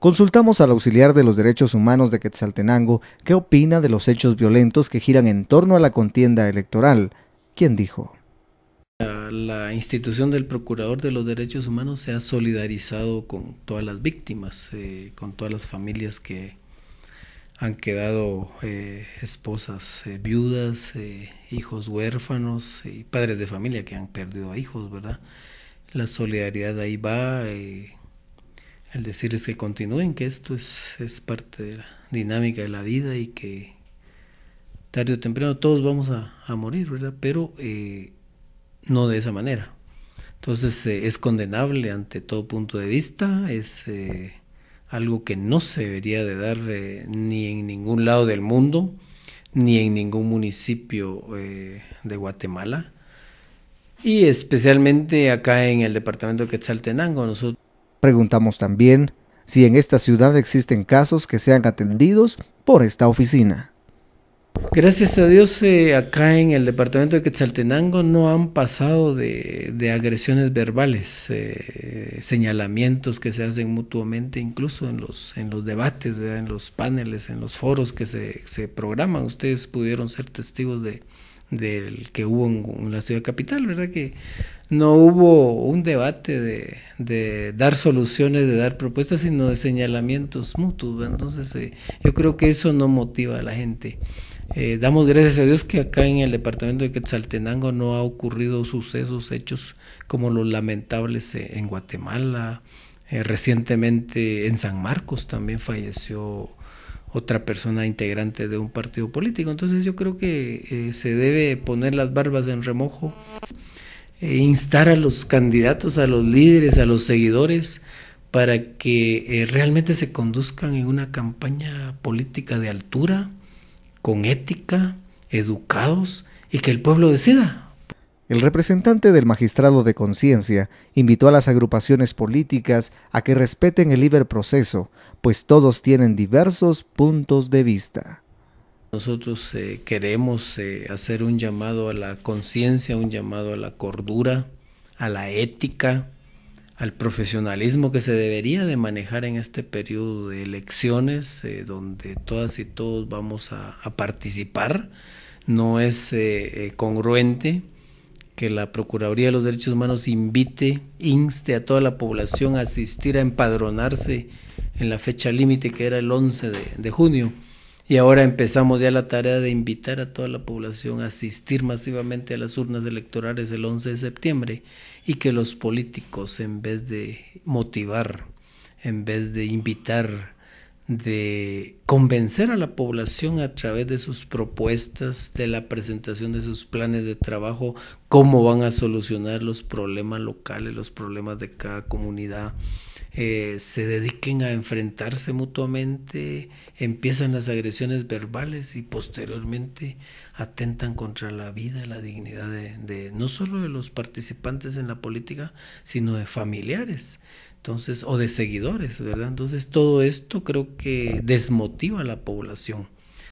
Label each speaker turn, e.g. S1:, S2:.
S1: Consultamos al auxiliar de los derechos humanos de Quetzaltenango qué opina de los hechos violentos que giran en torno a la contienda electoral, ¿Quién dijo.
S2: La, institución del Procurador de los Derechos Humanos se ha solidarizado con todas las víctimas, eh, con todas las familias que han quedado eh, esposas eh, viudas, hijos huérfanos y padres de familia que han perdido a hijos, ¿verdad? La solidaridad ahí va el decirles que continúen, que esto es, parte de la dinámica de la vida y que tarde o temprano todos vamos a, morir, ¿verdad? Pero eh, no de esa manera. Entonces eh, es condenable ante todo punto de vista, es eh, algo que no se debería de dar ni en ningún lado del mundo, ni en ningún municipio de Guatemala. Y especialmente acá en el departamento de Quetzaltenango, nosotros
S1: Preguntamos también si en esta ciudad existen casos que sean atendidos por esta oficina.
S2: Gracias a Dios, eh, acá en el departamento de Quetzaltenango no han pasado de, agresiones verbales, eh, señalamientos que se hacen mutuamente, incluso en los, en los debates, en los paneles, en los foros que se, se programan. Ustedes pudieron ser testigos de, del que hubo en, la ciudad capital, ¿verdad? Que no hubo un debate de, dar soluciones, de dar propuestas, sino de señalamientos mutuos. Entonces, eh, yo creo que eso no motiva a la gente. Eh, damos gracias a Dios que acá en el departamento de Quetzaltenango no ha ocurrido sucesos, hechos como los lamentables eh, en Guatemala. recientemente en San Marcos también falleció otra persona integrante de un partido político. Entonces yo creo que eh, se debe poner las barbas en remojo, e instar a los candidatos, a los líderes, a los seguidores, para que eh, realmente se conduzcan en una campaña política de altura,
S1: con ética, educados, y que el pueblo decida. El representante del magistrado de conciencia invitó a las agrupaciones políticas a que respeten el libre proceso, pues todos tienen diversos puntos de vista.
S2: Nosotros eh, queremos eh, hacer un llamado a la conciencia, un llamado a la cordura, a la ética, al profesionalismo que se debería de manejar en este periodo de elecciones, eh, donde todas y todos vamos a participar. No es congruente que la Procuraduría de los Derechos Humanos invite, inste a toda la población a asistir a empadronarse en la fecha límite que era el 11 de, junio. Y ahora empezamos ya la tarea de invitar a toda la población a asistir masivamente a las urnas electorales el 11 de septiembre y que los políticos, en vez de motivar, en vez de invitar, de convencer a la población a través de sus propuestas, de la presentación de sus planes de trabajo, cómo van a solucionar los problemas locales, los problemas de cada comunidad. Eh, se dediquen a enfrentarse mutuamente, empiezan las agresiones verbales y posteriormente atentan contra la vida, la dignidad de, de no solo de los participantes en la política, sino de familiares. Entonces, o de seguidores, ¿verdad? Entonces, todo esto creo que desmotiva a la población.